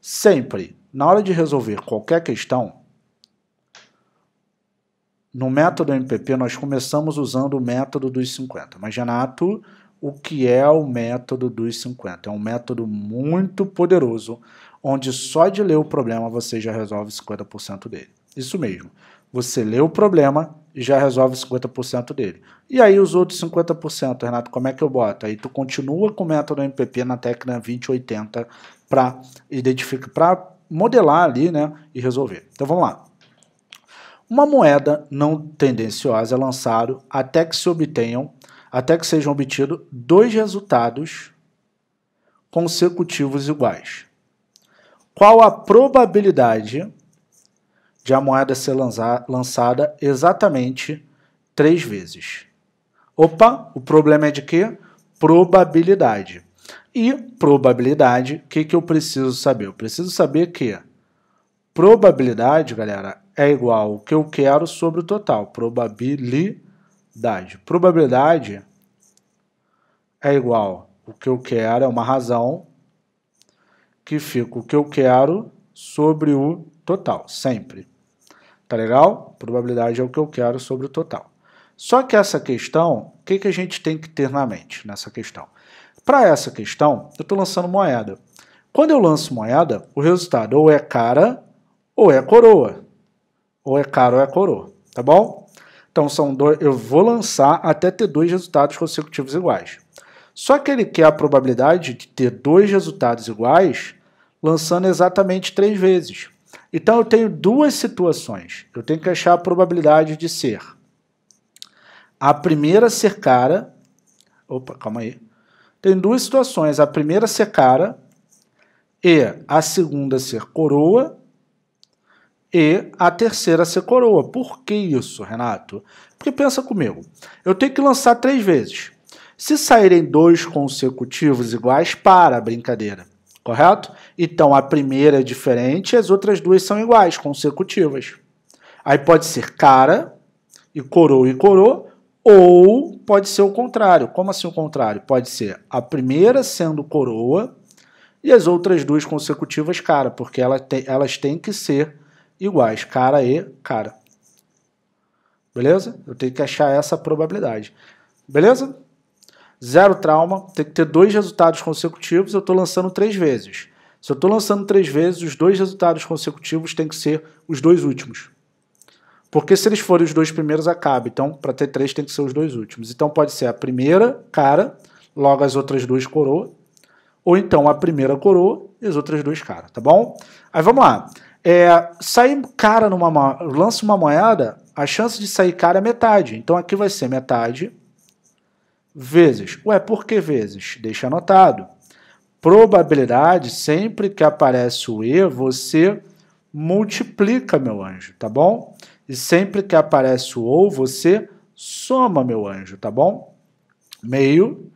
Sempre, na hora de resolver qualquer questão, no método MPP nós começamos usando o método dos 50. Mas, Renato, o que é o método dos 50? É um método muito poderoso, onde só de ler o problema você já resolve 50% dele. Isso mesmo. Você lê o problema, já resolve 50% dele. E aí os outros 50%, Renato, como é que eu boto? Aí tu continua com o método MPP na técnica 2080 para identificar, para modelar ali, né, e resolver. Então vamos lá. Uma moeda não tendenciosa é lançada até que se obtenham, até que sejam obtidos dois resultados consecutivos iguais. Qual a probabilidade de a moeda ser lançada exatamente três vezes. Opa, o problema é de quê? Probabilidade. E probabilidade, o que, que eu preciso saber? Eu preciso saber que probabilidade, galera, é igual o que eu quero sobre o total. Probabilidade. Probabilidade é igual o que eu quero, é uma razão que fica o que eu quero sobre o total, sempre. Tá legal? Probabilidade é o que eu quero sobre o total. Só que essa questão, o que, que a gente tem que ter na mente nessa questão? Para essa questão, eu estou lançando moeda. Quando eu lanço moeda, o resultado ou é cara ou é coroa. Ou é cara ou é coroa, tá bom? Então são dois, eu vou lançar até ter dois resultados consecutivos iguais. Só que ele quer a probabilidade de ter dois resultados iguais lançando exatamente três vezes. Então eu tenho duas situações. Eu tenho que achar a probabilidade de ser. A primeira ser cara. Opa, calma aí. Tem duas situações. A primeira ser cara e a segunda ser coroa e a terceira ser coroa. Por que isso, Renato? Porque pensa comigo. Eu tenho que lançar três vezes. Se saírem dois consecutivos iguais, para a brincadeira correto? Então a primeira é diferente as outras duas são iguais, consecutivas. Aí pode ser cara e coroa e coroa, ou pode ser o contrário. Como assim o contrário? Pode ser a primeira sendo coroa e as outras duas consecutivas cara, porque ela te, elas têm que ser iguais, cara e cara. Beleza? Eu tenho que achar essa probabilidade. Beleza? zero trauma, tem que ter dois resultados consecutivos, eu estou lançando três vezes. Se eu estou lançando três vezes, os dois resultados consecutivos têm que ser os dois últimos. Porque se eles forem os dois primeiros, acaba. Então, para ter três, tem que ser os dois últimos. Então, pode ser a primeira cara, logo as outras duas coroa, ou então a primeira coroa e as outras duas cara, tá bom? Aí vamos lá. É, sair cara numa lança uma moeda, a chance de sair cara é metade. Então aqui vai ser metade vezes. Ué, por que vezes? Deixa anotado. Probabilidade, sempre que aparece o E, você multiplica, meu anjo, tá bom? E sempre que aparece o OU, você soma, meu anjo, tá bom? Meio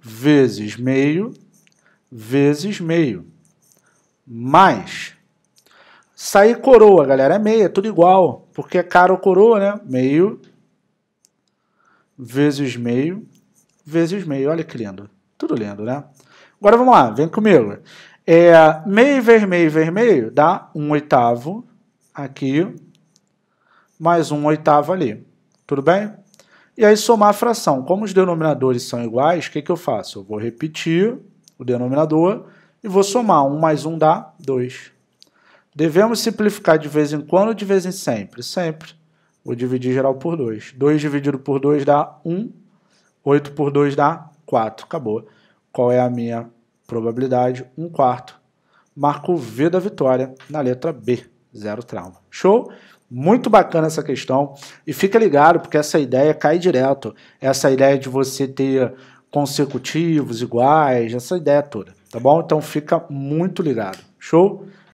vezes meio vezes meio. Mais. Sair coroa, galera, é meia, é tudo igual. Porque é caro coroa, né? Meio vezes meio vezes meio. Olha que lindo. Tudo lindo, né? Agora vamos lá, vem comigo. É, meio, vermelho, vermelho, dá um oitavo aqui, mais um oitavo ali. Tudo bem? E aí somar a fração. Como os denominadores são iguais, o que, que eu faço? Eu vou repetir o denominador e vou somar. 1 mais 1 dá 2. Devemos simplificar de vez em quando ou de vez em sempre? Sempre. Vou dividir geral por 2. 2 dividido por 2 dá 1. 8 por 2 dá 4. Acabou. Qual é a minha probabilidade? 1 um quarto. Marco o V da vitória na letra B. Zero trauma. Show? Muito bacana essa questão. E fica ligado, porque essa ideia cai direto. Essa ideia de você ter consecutivos, iguais, essa ideia toda. Tá bom? Então fica muito ligado. Show?